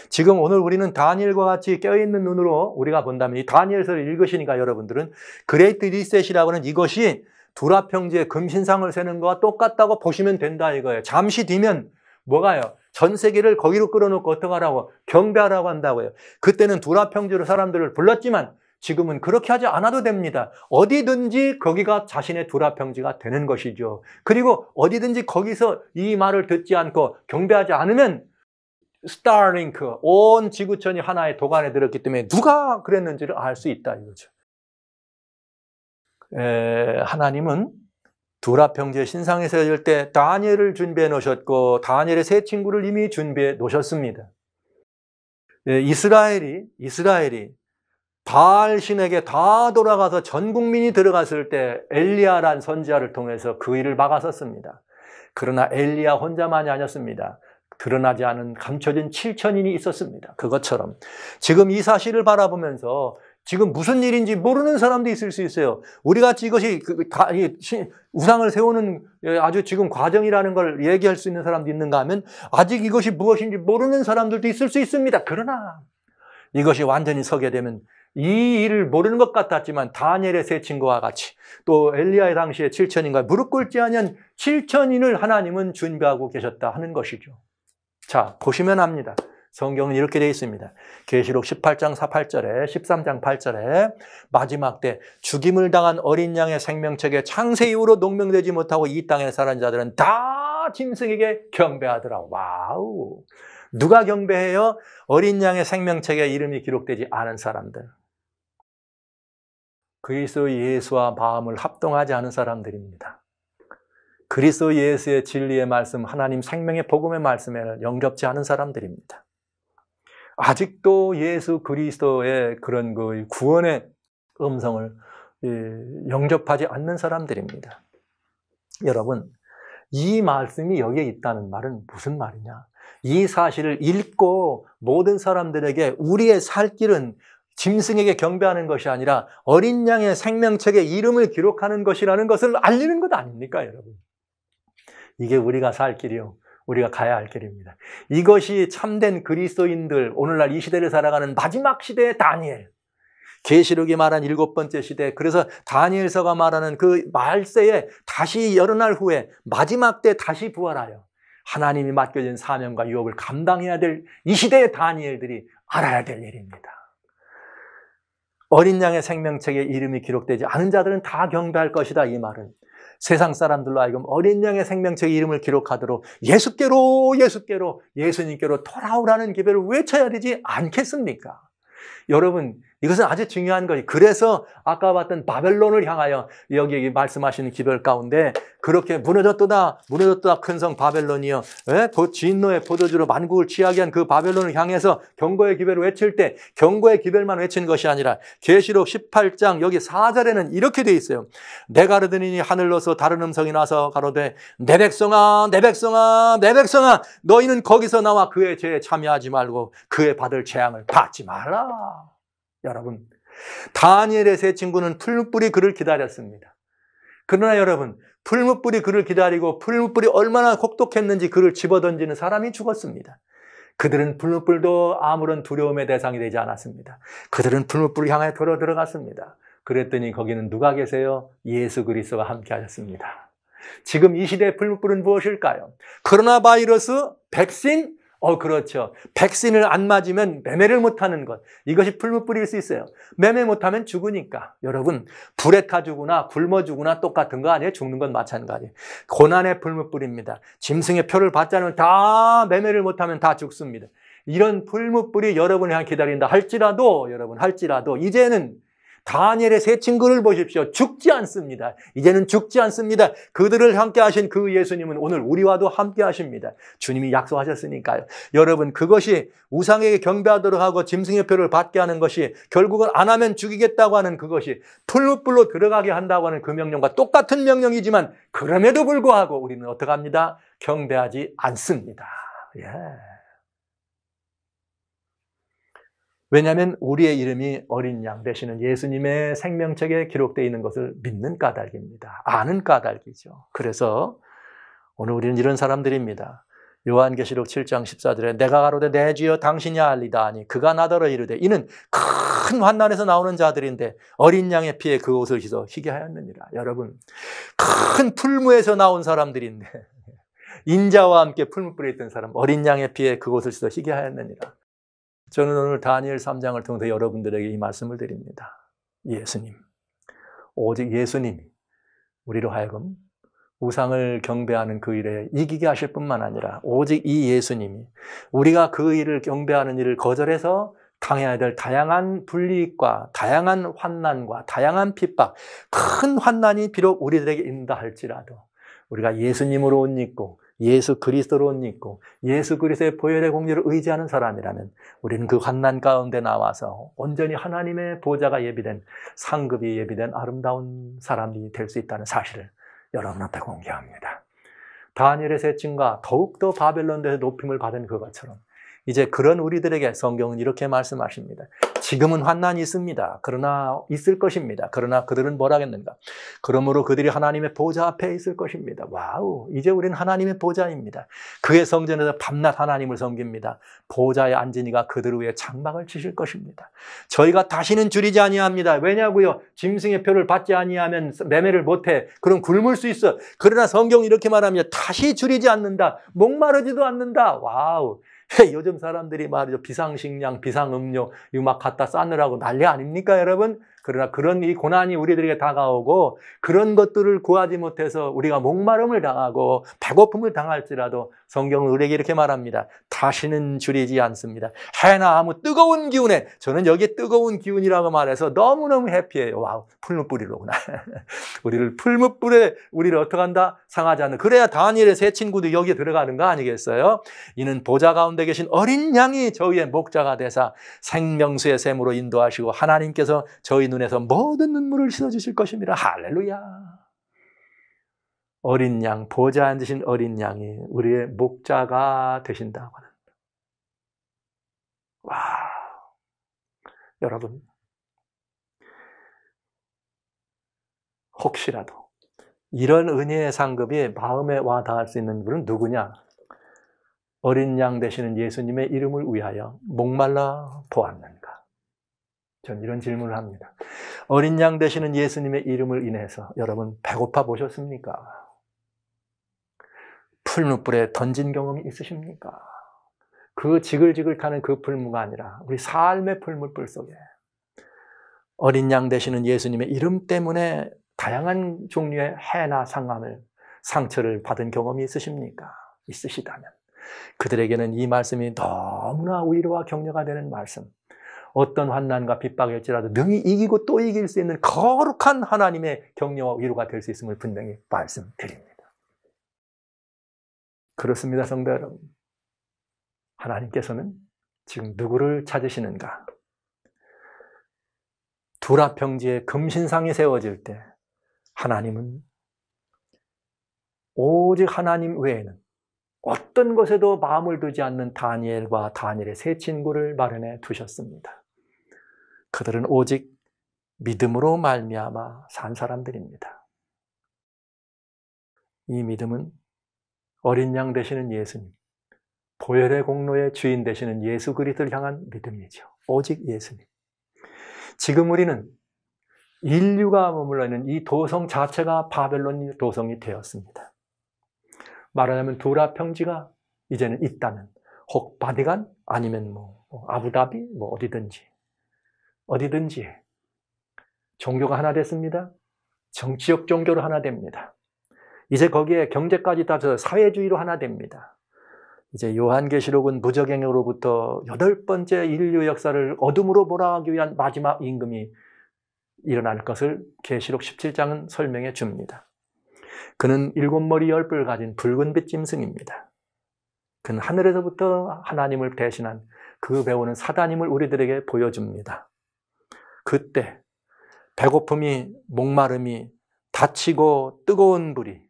지금 오늘 우리는 다니엘과 같이 깨어있는 눈으로 우리가 본다면 이 다니엘서를 읽으시니까 여러분들은 그레이트 리셋이라고 하는 이것이 두라평지에 금신상을 세는 것과 똑같다고 보시면 된다 이거예요. 잠시 뒤면 뭐가요? 전 세계를 거기로 끌어놓고 어떡하라고 경배하라고 한다고요. 그때는 두라평지로 사람들을 불렀지만 지금은 그렇게 하지 않아도 됩니다. 어디든지 거기가 자신의 두라평지가 되는 것이죠. 그리고 어디든지 거기서 이 말을 듣지 않고 경배하지 않으면 스타링크, 온 지구촌이 하나의 도안에 들었기 때문에 누가 그랬는지를 알 수 있다 이거죠. 에, 하나님은 두라평제 신상에서 읽을 때 다니엘을 준비해 놓으셨고 다니엘의 세 친구를 이미 준비해 놓으셨습니다. 예, 이스라엘이 이스라엘이 바알 신에게 다 돌아가서 전 국민이 들어갔을 때 엘리야란 선지자를 통해서 그 일을 막았었습니다. 그러나 엘리야 혼자만이 아니었습니다. 드러나지 않은 감춰진 7천인이 있었습니다. 그것처럼 지금 이 사실을 바라보면서 지금 무슨 일인지 모르는 사람도 있을 수 있어요. 우리 같이 이것이 그, 그, 우상을 세우는 예, 아주 지금 과정이라는 걸 얘기할 수 있는 사람도 있는가 하면 아직 이것이 무엇인지 모르는 사람들도 있을 수 있습니다. 그러나 이것이 완전히 서게 되면 이 일을 모르는 것 같았지만 다니엘의 세 친구와 같이 또 엘리야의 당시에 7천인가 무릎 꿇지 않은 한 7천인을 하나님은 준비하고 계셨다 하는 것이죠. 자, 보시면 압니다. 성경은 이렇게 되어 있습니다. 계시록 18장 48절에 13장 8절에 마지막 때 죽임을 당한 어린 양의 생명책에 창세 이후로 농명되지 못하고 이 땅에 사는 자들은 다 짐승에게 경배하더라. 와우. 누가 경배해요? 어린 양의 생명책에 이름이 기록되지 않은 사람들. 그리스도 예수와 마음을 합동하지 않은 사람들입니다. 그리스도 예수의 진리의 말씀, 하나님 생명의 복음의 말씀을 영접지 않은 사람들입니다. 아직도 예수 그리스도의 그런 그 구원의 음성을 예, 영접하지 않는 사람들입니다. 여러분, 이 말씀이 여기에 있다는 말은 무슨 말이냐? 이 사실을 읽고 모든 사람들에게 우리의 살 길은 짐승에게 경배하는 것이 아니라 어린 양의 생명책에 이름을 기록하는 것이라는 것을 알리는 것 아닙니까, 여러분? 이게 우리가 살 길이요. 우리가 가야 할 길입니다. 이것이 참된 그리스도인들 오늘날 이 시대를 살아가는 마지막 시대의 다니엘 계시록이 말한 일곱 번째 시대 그래서 다니엘서가 말하는 그 말세에 다시 여러 날 후에 마지막 때 다시 부활하여 하나님이 맡겨진 사명과 유업을 감당해야 될 이 시대의 다니엘들이 알아야 될 일입니다. 어린 양의 생명책에 이름이 기록되지 않은 자들은 다 경배할 것이다 이 말은 세상 사람들로 하여금 어린 양의 생명체 의 이름을 기록하도록 예수께로 예수께로 예수님께로 돌아오라는 기별을 외쳐야 되지 않겠습니까? 여러분 이것은 아주 중요한 거예요. 그래서 아까 봤던 바벨론을 향하여 여기 말씀하시는 기별 가운데 그렇게 무너졌도다, 무너졌도다 큰 성 바벨론이여. 예? 진노의 포도주로 만국을 취하게 한 그 바벨론을 향해서 경고의 기별을 외칠 때 경고의 기별만 외친 것이 아니라 계시록 18장 여기 4절에는 이렇게 돼 있어요. 내가 르드니 하늘로서 다른 음성이 나서 가로되 내 백성아, 내 백성아, 내 백성아, 너희는 거기서 나와 그의 죄에 참여하지 말고 그의 받을 재앙을 받지 말라. 여러분, 다니엘의 세 친구는 풀무불이 그를 기다렸습니다. 그러나 여러분, 풀무불이 그를 기다리고 풀무불이 얼마나 혹독했는지 그를 집어던지는 사람이 죽었습니다. 그들은 풀무불도 아무런 두려움의 대상이 되지 않았습니다. 그들은 풀무불을 향해 돌아 들어갔습니다. 그랬더니 거기는 누가 계세요? 예수 그리스도가 함께 하셨습니다. 지금 이 시대의 풀무불은 무엇일까요? 코로나 바이러스, 백신, 어, 그렇죠. 백신을 안 맞으면 매매를 못하는 것. 이것이 풀무 뿌릴 수 있어요. 매매 못하면 죽으니까. 여러분, 불에 타 죽으나 굶어 죽으나 똑같은 거 아니에요? 죽는 건 마찬가지. 고난의 풀무 뿌립니다. 짐승의 표를 받자면 다 매매를 못하면 다 죽습니다. 이런 풀무 뿌리 여러분이 한 기다린다 할지라도, 여러분, 할지라도, 이제는 다니엘의 세 친구를 보십시오. 죽지 않습니다. 이제는 죽지 않습니다. 그들을 함께 하신 그 예수님은 오늘 우리와도 함께 하십니다. 주님이 약속하셨으니까요. 여러분, 그것이 우상에게 경배하도록 하고 짐승의 표를 받게 하는 것이 결국은 안 하면 죽이겠다고 하는 그것이 풀불로 들어가게 한다고 하는 그 명령과 똑같은 명령이지만 그럼에도 불구하고 우리는 어떡합니다? 경배하지 않습니다. 예. 왜냐하면 우리의 이름이 어린 양 되시는 예수님의 생명책에 기록되어 있는 것을 믿는 까닭입니다. 아는 까닭이죠. 그래서 오늘 우리는 이런 사람들입니다. 요한계시록 7장 14절에 내가 가로되 내 주여 당신이 알리다 하니 그가 나더러 이르되 이는 큰 환난에서 나오는 자들인데 어린 양의 피에 그 옷을 씻어 희게 하였느니라. 여러분 큰 풀무에서 나온 사람들인데 [laughs] 인자와 함께 풀무 뿌에 있던 사람 어린 양의 피에 그 옷을 씻어 희게 하였느니라. 저는 오늘 다니엘 3장을 통해 여러분들에게 이 말씀을 드립니다. 예수님, 오직 예수님이 우리로 하여금 우상을 경배하는 그 일에 이기게 하실 뿐만 아니라 오직 이 예수님이 우리가 그 일을 경배하는 일을 거절해서 당해야 될 다양한 불이익과 다양한 환난과 다양한 핍박, 큰 환난이 비록 우리들에게 인다 할지라도 우리가 예수님으로 옷 입고 예수 그리스도로 옷 입고 예수 그리스도의 보혈의 공유를 의지하는 사람이라면 우리는 그 환난 가운데 나와서 온전히 하나님의 보좌가 예비된 상급이 예비된 아름다운 사람이 될 수 있다는 사실을 여러분 앞에 공개합니다. 다니엘의 세증과 더욱더 바벨론에서 높임을 받은 그것처럼 이제 그런 우리들에게 성경은 이렇게 말씀하십니다. 지금은 환난이 있습니다. 그러나 있을 것입니다. 그러나 그들은 뭐라겠는가? 그러므로 그들이 하나님의 보좌 앞에 있을 것입니다. 와우. 이제 우리는 하나님의 보좌입니다. 그의 성전에서 밤낮 하나님을 섬깁니다. 보좌에 앉으니가 그들 위에 장막을 치실 것입니다. 저희가 다시는 줄이지 아니합니다. 왜냐고요? 짐승의 표를 받지 아니하면 매매를 못해. 그럼 굶을 수 있어. 그러나 성경 이렇게 말합니다. 다시 줄이지 않는다. 목마르지도 않는다. 와우. [laughs] 요즘 사람들이 말이죠. 비상식량, 비상음료, 이막 갖다 싸느라고 난리 아닙니까, 여러분? 그러나 그런 이 고난이 우리들에게 다가오고 그런 것들을 구하지 못해서 우리가 목마름을 당하고 배고픔을 당할지라도 성경은 우리에게 이렇게 말합니다. 다시는 줄이지 않습니다. 해나 아무 뜨거운 기운에 저는 여기 뜨거운 기운이라고 말해서 너무너무 해피해요. 와우, 풀무불이로구나. [laughs] 우리를 풀무불에 우리를 어떻게 한다? 상하지 않는. 그래야 다니엘의 세 친구도 여기에 들어가는 거 아니겠어요? 이는 보좌 가운데 계신 어린 양이 저희의 목자가 되사 생명수의 샘으로 인도하시고 하나님께서 저희 눈에서 모든 눈물을 씻어주실 것입니다. 할렐루야. 어린 양, 보좌 앉으신 어린 양이 우리의 목자가 되신다고 하는. 와, 여러분. 혹시라도 이런 은혜의 상급이 마음에 와 닿을 수 있는 분은 누구냐? 어린 양 되시는 예수님의 이름을 위하여 목말라 보았는가? 전 이런 질문을 합니다. 어린 양 되시는 예수님의 이름을 인해서 여러분 배고파 보셨습니까? 풀무불에 던진 경험이 있으십니까? 그 지글지글 타는 그 풀무가 아니라 우리 삶의 풀무불 속에 어린 양 되시는 예수님의 이름 때문에 다양한 종류의 해나 상함을 상처를 받은 경험이 있으십니까? 있으시다면 그들에게는 이 말씀이 너무나 위로와 격려가 되는 말씀 어떤 환난과 핍박일지라도 능히 이기고 또 이길 수 있는 거룩한 하나님의 격려와 위로가 될 수 있음을 분명히 말씀드립니다. 그렇습니다, 성도 여러분. 하나님께서는 지금 누구를 찾으시는가? 두라평지에 금신상이 세워질 때 하나님은 오직 하나님 외에는 어떤 것에도 마음을 두지 않는 다니엘과 다니엘의 세 친구를 마련해 두셨습니다. 그들은 오직 믿음으로 말미암아 산 사람들입니다. 이 믿음은 어린 양 되시는 예수님, 보혈의 공로의 주인 되시는 예수 그리스도를 향한 믿음이죠. 오직 예수님. 지금 우리는 인류가 머물러 있는 이 도성 자체가 바벨론 도성이 되었습니다. 말하자면 두라 평지가 이제는 있다는 혹 바디간 아니면 뭐, 뭐 아부다비 뭐 어디든지 어디든지 종교가 하나 됐습니다. 정치적 종교로 하나 됩니다. 이제 거기에 경제까지 따져서 사회주의로 하나 됩니다. 이제 요한계시록은 무적행으로부터 여덟 번째 인류 역사를 어둠으로 몰아가기 위한 마지막 임금이 일어날 것을 계시록 17장은 설명해 줍니다. 그는 일곱 머리 열뿔 가진 붉은빛 짐승입니다. 그는 하늘에서부터 하나님을 대신한 그 배우는 사단임을 우리들에게 보여줍니다. 그때 배고픔이 목마름이 다치고 뜨거운 불이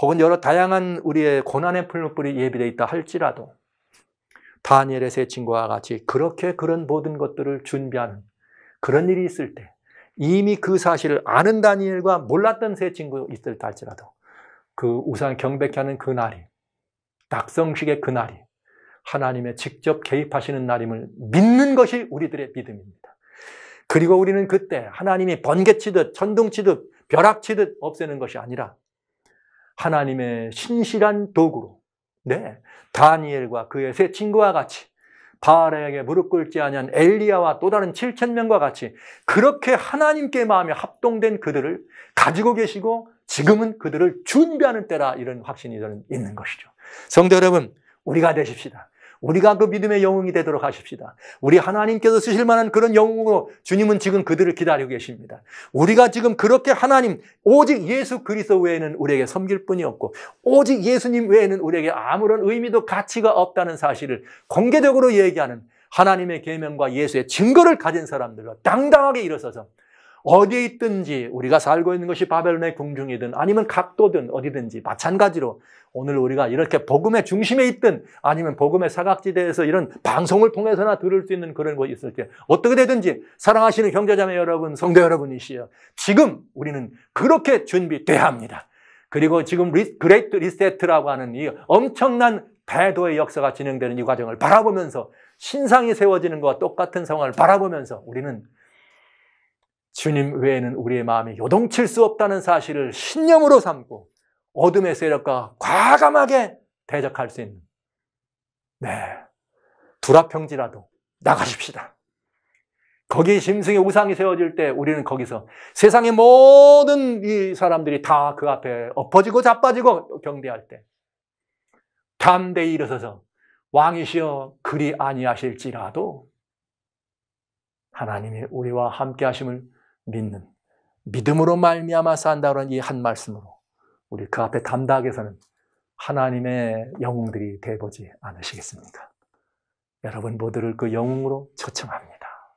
혹은 여러 다양한 우리의 고난의 풀목불이 예비되어 있다 할지라도 다니엘의 세 친구와 같이 그렇게 그런 모든 것들을 준비하는 그런 일이 있을 때 이미 그 사실을 아는 다니엘과 몰랐던 세 친구 있을 때 할지라도 그 우상 경백 하는 그 날이 낙성식의 그 날이 하나님의 직접 개입하시는 날임을 믿는 것이 우리들의 믿음입니다. 그리고 우리는 그때 하나님이 번개치듯 천둥치듯 벼락치듯 없애는 것이 아니라 하나님의 신실한 도구로 네, 다니엘과 그의 세 친구와 같이 바알에게 무릎 꿇지 아니한 엘리야와 또 다른 7천 명과 같이 그렇게 하나님께 마음에 합동된 그들을 가지고 계시고 지금은 그들을 준비하는 때라 이런 확신이 저는 있는 것이죠. 성도 여러분, 우리가 되십시다. 우리가 그 믿음의 영웅이 되도록 하십시다. 우리 하나님께서 쓰실 만한 그런 영웅으로 주님은 지금 그들을 기다리고 계십니다. 우리가 지금 그렇게 하나님 오직 예수 그리스도 외에는 우리에게 섬길 뿐이 없고 오직 예수님 외에는 우리에게 아무런 의미도 가치가 없다는 사실을 공개적으로 얘기하는 하나님의 계명과 예수의 증거를 가진 사람들로 당당하게 일어서서 어디에 있든지 우리가 살고 있는 것이 바벨론의 궁중이든 아니면 각도든 어디든지 마찬가지로 오늘 우리가 이렇게 복음의 중심에 있든 아니면 복음의 사각지대에서 이런 방송을 통해서나 들을 수 있는 그런 곳이 있을 때 어떻게 되든지 사랑하시는 형제자매 여러분, 성대 여러분이시여 지금 우리는 그렇게 준비돼야 합니다. 그리고 지금 리, 그레이트 리셋트라고 하는 이 엄청난 배도의 역사가 진행되는 이 과정을 바라보면서 신상이 세워지는 것과 똑같은 상황을 바라보면서 우리는 주님 외에는 우리의 마음이 요동칠 수 없다는 사실을 신념으로 삼고 어둠의 세력과 과감하게 대적할 수 있는 네 불합평지라도 나가십시다. 거기 짐승의 우상이 세워질 때 우리는 거기서 세상의 모든 이 사람들이 다 그 앞에 엎어지고 자빠지고 경배할 때 담대히 일어서서 왕이시여 그리 아니하실지라도 하나님이 우리와 함께 하심을 믿는 믿음으로 말미암아 산다는 이 한 말씀으로 우리 그 앞에 담대하서는 하나님의 영웅들이 되보지 않으시겠습니까? 여러분 모두를 그 영웅으로 초청합니다.